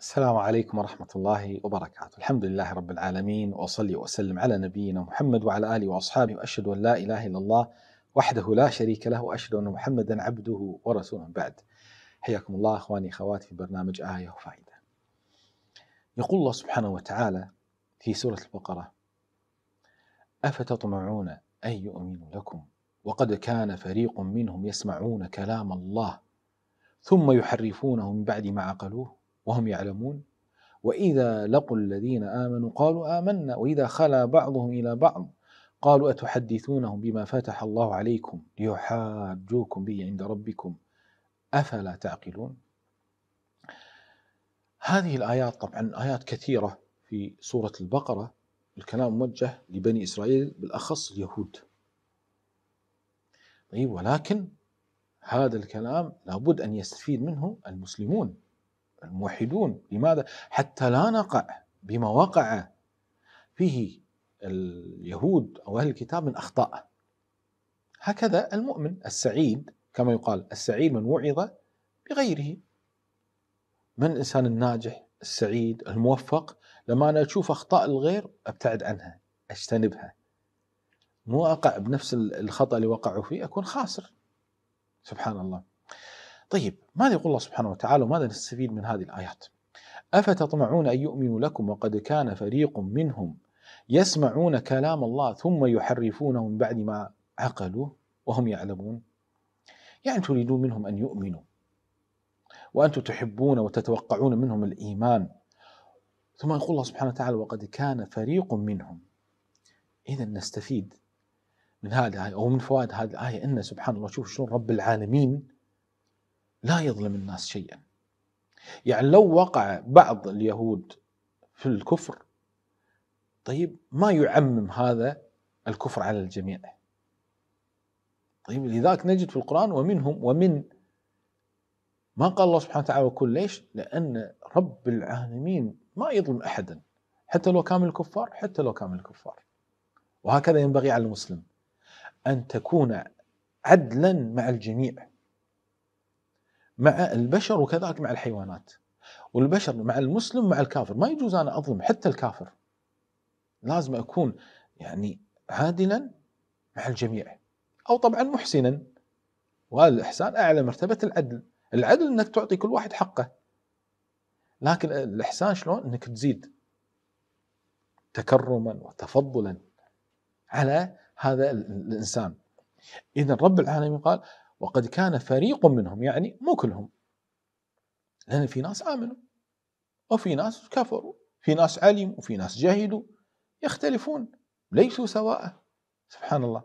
السلام عليكم ورحمة الله وبركاته، الحمد لله رب العالمين واصلي واسلم على نبينا محمد وعلى اله واصحابه واشهد ان لا اله الا الله وحده لا شريك له واشهد ان محمدا عبده ورسوله بعد. حياكم الله اخواني اخواتي في برنامج آية وفائدة. يقول الله سبحانه وتعالى في سورة البقرة: أفتطمعون أن يؤمنوا لكم وقد كان فريق منهم يسمعون كلام الله ثم يحرفونه من بعد ما عقلوه وهم يعلمون وإذا لقوا الذين آمنوا قالوا آمنا وإذا خلا بعضهم إلى بعض قالوا أتحدثونهم بما فتح الله عليكم ليحاجوكم به عند ربكم أفلا تعقلون هذه الآيات طبعا آيات كثيرة في سورة البقرة الكلام موجه لبني إسرائيل بالأخص اليهود طيب ولكن هذا الكلام لابد أن يستفيد منه المسلمون الموحدون لماذا؟ حتى لا نقع بما وقع فيه اليهود أو أهل الكتاب من أخطاء هكذا المؤمن السعيد كما يقال السعيد من وعظ بغيره من الإنسان الناجح السعيد الموفق لما أنا أشوف أخطاء الغير أبتعد عنها أجتنبها مو أقع بنفس الخطأ اللي وقعوا فيه أكون خاسر سبحان الله طيب ماذا يقول الله سبحانه وتعالى وماذا نستفيد من هذه الآيات أفتطمعون أن يؤمنوا لكم وقد كان فريق منهم يسمعون كلام الله ثم يحرفونه من بعد ما عقلوه وهم يعلمون يعني تريدون منهم أن يؤمنوا وأنتم تحبون وتتوقعون منهم الإيمان ثم يقول الله سبحانه وتعالى وقد كان فريق منهم إذا نستفيد من هذه الآية أو من فوائد هذه الآية أن سبحان الله شوف شلون رب العالمين لا يظلم الناس شيئا يعني لو وقع بعض اليهود في الكفر طيب ما يعمم هذا الكفر على الجميع طيب لذلك نجد في القرآن ومنهم ومن ما قال الله سبحانه وتعالى وكل ليش لأن رب العالمين ما يظلم أحدا حتى لو كان من الكفار حتى لو كان من الكفار وهكذا ينبغي على المسلم أن تكون عدلا مع الجميع مع البشر وكذلك مع الحيوانات والبشر مع المسلم مع الكافر ما يجوز أنا أظلم حتى الكافر لازم أكون يعني عادلا مع الجميع أو طبعا محسنا والإحسان أعلى مرتبة العدل العدل أنك تعطي كل واحد حقه لكن الإحسان شلون أنك تزيد تكرما وتفضلا على هذا الإنسان إذا رب العالمين قال وقد كان فريق منهم يعني مو كلهم لأن في ناس آمنوا وفي ناس كفروا في ناس علموا وفي ناس جهلوا يختلفون ليسوا سواء سبحان الله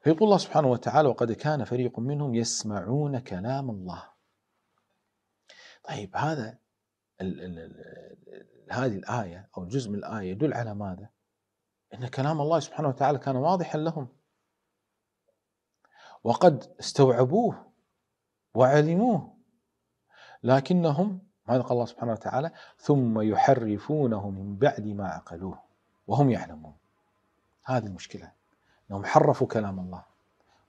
فيقول الله سبحانه وتعالى وقد كان فريق منهم يسمعون كلام الله طيب هذا الـ الـ الـ هذه الآية أو جزء من الآية يدل على ماذا؟ أن كلام الله سبحانه وتعالى كان واضحا لهم وقد استوعبوه وعلموه لكنهم ماذا قال الله سبحانه وتعالى ثم يحرفونه من بعد ما عقلوه وهم يعلمون هذه المشكلة أنهم حرفوا كلام الله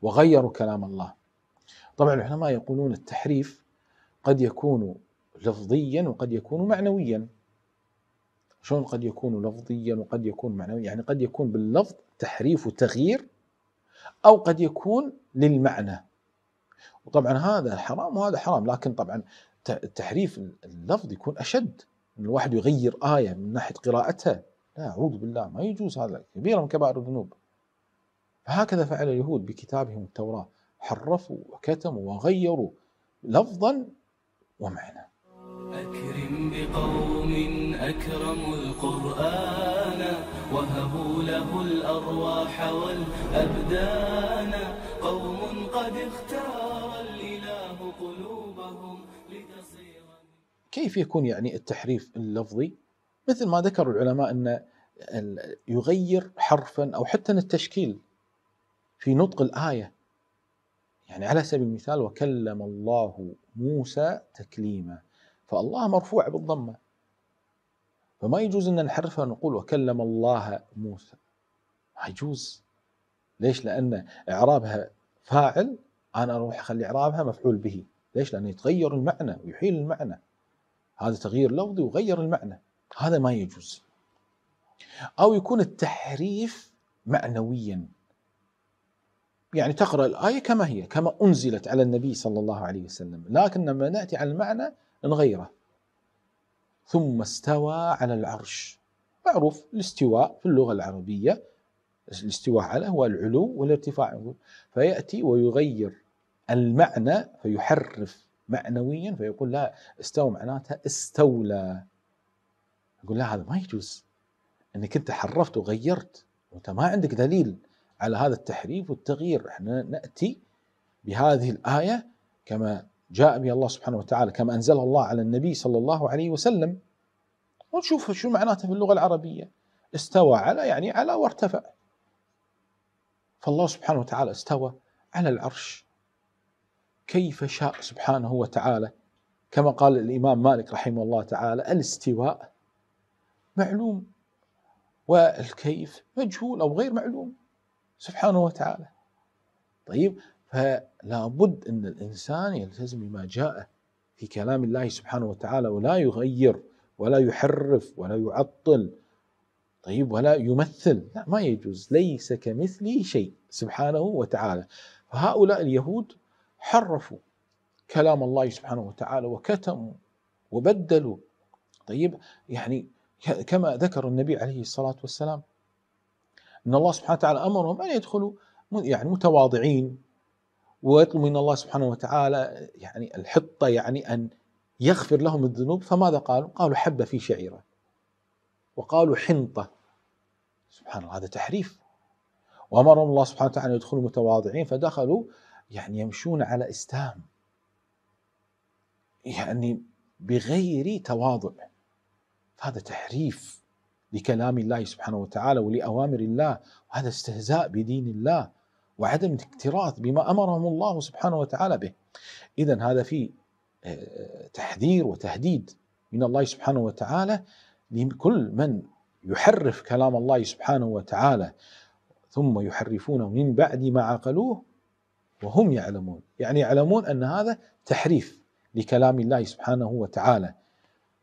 وغيروا كلام الله طبعا العلماء يقولون التحريف قد يكون لفظيا وقد يكون معنويا شلون قد يكون لفظيا وقد يكون معنويا يعني قد يكون باللفظ تحريف وتغيير أو قد يكون للمعنى وطبعا هذا حرام وهذا حرام لكن طبعا التحريف اللفظ يكون اشد ان الواحد يغير ايه من ناحيه قراءتها لا اعوذ بالله ما يجوز هذا كبيره من كبائر الذنوب فهكذا فعل اليهود بكتابهم التوراه حرفوا وكتموا وغيروا لفظا ومعنى أكرم بقوم أكرموا القرآن وهبوا له الأرواح والأبدان قوم قد اختار الإله قلوبهم لتصير كيف يكون يعني التحريف اللفظي مثل ما ذكر العلماء أن يغير حرفا أو حتى التشكيل في نطق الآية يعني على سبيل المثال وكلم الله موسى تكليما فالله مرفوع بالضمه فما يجوز ان نحرفها ونقول وكلم الله موسى ما يجوز ليش لان اعرابها فاعل انا اروح اخلي اعرابها مفعول به ليش لانه يتغير المعنى ويحيل المعنى هذا تغيير لفظي وغير المعنى هذا ما يجوز او يكون التحريف معنويا يعني تقرا الايه كما هي كما انزلت على النبي صلى الله عليه وسلم لكن لما ناتي على المعنى نغيره ثم استوى على العرش معروف الاستواء في اللغة العربية الاستواء على هو العلو والارتفاع فيأتي ويغير المعنى فيحرف معنويا فيقول لا استوى معناتها استولى يقول لا هذا ما يجوز انك انت حرفت وغيرت وانت ما عندك دليل على هذا التحريف والتغيير احنا ناتي بهذه الايه كما جاء به الله سبحانه وتعالى كما أنزله الله على النبي صلى الله عليه وسلم ونشوف شو معناته في اللغة العربية استوى على يعني على وارتفع فالله سبحانه وتعالى استوى على العرش كيف شاء سبحانه وتعالى كما قال الإمام مالك رحمه الله تعالى الاستواء معلوم والكيف مجهول أو غير معلوم سبحانه وتعالى طيب فلا بد أن الإنسان يلتزم بما جاء في كلام الله سبحانه وتعالى ولا يغير ولا يحرف ولا يعطل طيب ولا يمثل لا ما يجوز ليس كمثله شيء سبحانه وتعالى فهؤلاء اليهود حرفوا كلام الله سبحانه وتعالى وكتموا وبدلوا طيب يعني كما ذكر النبي عليه الصلاة والسلام أن الله سبحانه وتعالى أمرهم أن يدخلوا يعني متواضعين ويطلب من الله سبحانه وتعالى يعني الحطة يعني أن يغفر لهم الذنوب فماذا قالوا؟ قالوا حبة في شعيرة وقالوا حنطة سبحان الله هذا تحريف وأمرهم الله سبحانه وتعالى أن يدخلوا متواضعين فدخلوا يعني يمشون على إسلام يعني بغير تواضع هذا تحريف لكلام الله سبحانه وتعالى ولأوامر الله وهذا استهزاء بدين الله وعدم الاكتراث بما امرهم الله سبحانه وتعالى به. اذا هذا في آه، تحذير وتهديد من الله سبحانه وتعالى لكل من يحرف كلام الله سبحانه وتعالى ثم يحرفونه من بعد ما عقلوه وهم يعلمون، يعني يعلمون ان هذا تحريف لكلام الله سبحانه وتعالى.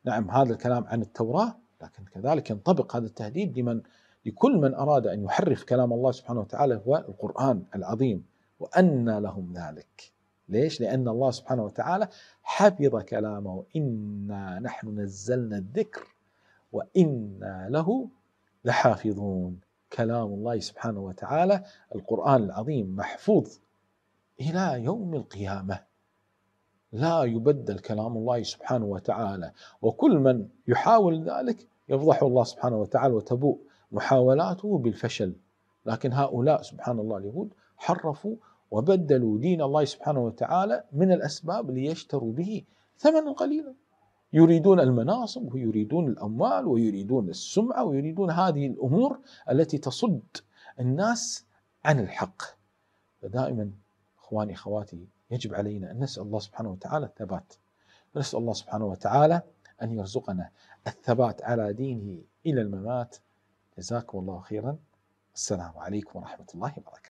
نعم هذا الكلام عن التوراه لكن كذلك ينطبق هذا التهديد لمن لكل من أراد أن يحرف كلام الله سبحانه وتعالى هو القرآن العظيم وأن لهم ذلك ليش؟ لأن الله سبحانه وتعالى حفظ كلامه إنا نحن نزلنا الذكر وإنا له لحافظون كلام الله سبحانه وتعالى القرآن العظيم محفوظ إلى يوم القيامة لا يبدل كلام الله سبحانه وتعالى وكل من يحاول ذلك يفضح الله سبحانه وتعالى وتبوء محاولاته بالفشل لكن هؤلاء سبحان الله اليهود حرفوا وبدلوا دين الله سبحانه وتعالى من الأسباب ليشتروا به ثمنا قليلا يريدون المناصب ويريدون الأموال ويريدون السمعة ويريدون هذه الأمور التي تصد الناس عن الحق فدائما إخواني أخواتي يجب علينا أن نسأل الله سبحانه وتعالى الثبات نسأل الله سبحانه وتعالى أن يرزقنا الثبات على دينه إلى الممات جزاكم الله خيرا السلام عليكم ورحمة الله وبركاته